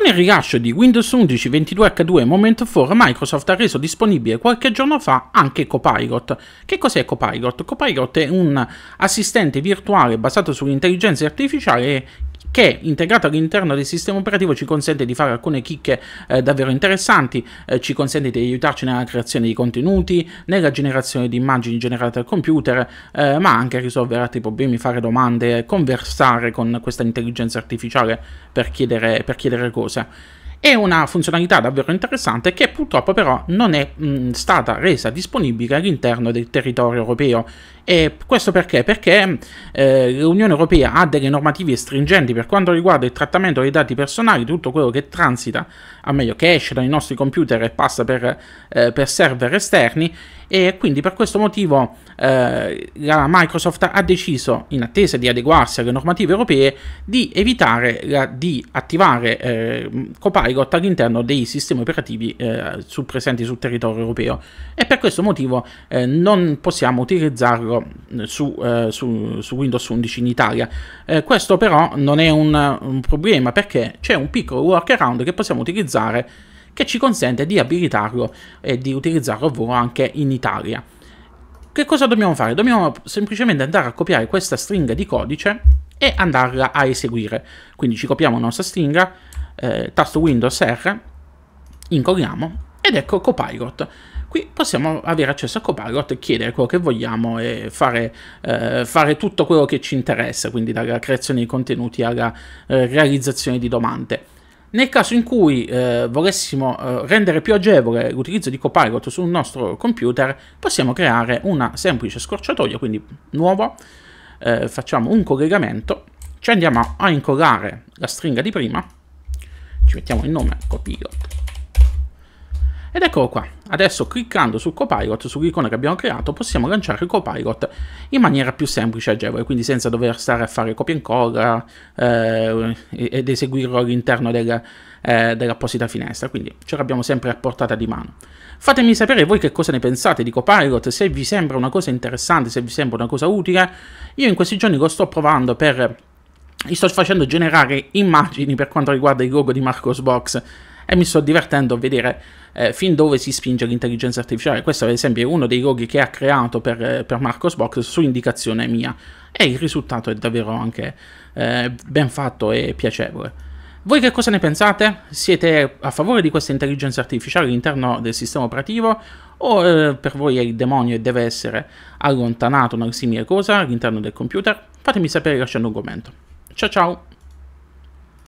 Con il rilascio di Windows 11 22H2 Moment 4, Microsoft ha reso disponibile qualche giorno fa anche Copilot. Che cos'è Copilot? Copilot è un assistente virtuale basato sull'intelligenza artificiale che integrato all'interno del sistema operativo ci consente di fare alcune chicche eh, davvero interessanti, eh, ci consente di aiutarci nella creazione di contenuti, nella generazione di immagini generate al computer, eh, ma anche risolvere altri problemi, fare domande, conversare con questa intelligenza artificiale per chiedere, per chiedere cose. È una funzionalità davvero interessante che purtroppo però non è mh, stata resa disponibile all'interno del territorio europeo. E questo perché? Perché eh, l'Unione Europea ha delle normative stringenti per quanto riguarda il trattamento dei dati personali, tutto quello che transita, o meglio che esce dai nostri computer e passa per, eh, per server esterni, e quindi per questo motivo eh, la Microsoft ha deciso, in attesa di adeguarsi alle normative europee, di evitare la, di attivare eh, Copilot all'interno dei sistemi operativi eh, su, presenti sul territorio europeo e per questo motivo eh, non possiamo utilizzarlo eh, su, eh, su, su, Windows 11 in Italia. questo però non è un, un problema perché c'è un piccolo workaround che possiamo utilizzare che ci consente di abilitarlo e di utilizzarlo a volo anche in Italia. Che cosa dobbiamo fare? Dobbiamo semplicemente andare a copiare questa stringa di codice e andarla a eseguire. Quindi ci copiamo la nostra stringa, eh, tasto Windows R, incolliamo ed ecco Copilot. Qui possiamo avere accesso a Copilot e chiedere quello che vogliamo e fare, eh, fare tutto quello che ci interessa, quindi dalla creazione di contenuti alla eh, realizzazione di domande. Nel caso in cui eh, volessimo eh, rendere più agevole l'utilizzo di Copilot sul nostro computer, possiamo creare una semplice scorciatoia, quindi nuovo, eh, facciamo un collegamento, ci andiamo a incollare la stringa di prima, ci mettiamo il nome Copilot, ed eccolo qua, adesso cliccando sul copilot, sull'icona che abbiamo creato, possiamo lanciare il copilot in maniera più semplice e agevole, quindi senza dover stare a fare copia e incolla eh, ed eseguirlo all'interno del, eh, dell'apposita finestra, quindi ce l'abbiamo sempre a portata di mano. Fatemi sapere voi che cosa ne pensate di Copilot, se vi sembra una cosa interessante, se vi sembra una cosa utile. Io in questi giorni lo sto provando per... Vi eh, sto facendo generare immagini per quanto riguarda il logo di Marcosbox e mi sto divertendo a vedere eh, fin dove si spinge l'intelligenza artificiale. Questo ad esempio è uno dei loghi che ha creato per, eh, per Marcos Box su indicazione mia e il risultato è davvero anche eh, ben fatto e piacevole. Voi che cosa ne pensate? Siete a favore di questa intelligenza artificiale all'interno del sistema operativo o eh, per voi è il demonio e deve essere allontanato una simile cosa all'interno del computer? Fatemi sapere lasciando un commento. Ciao ciao!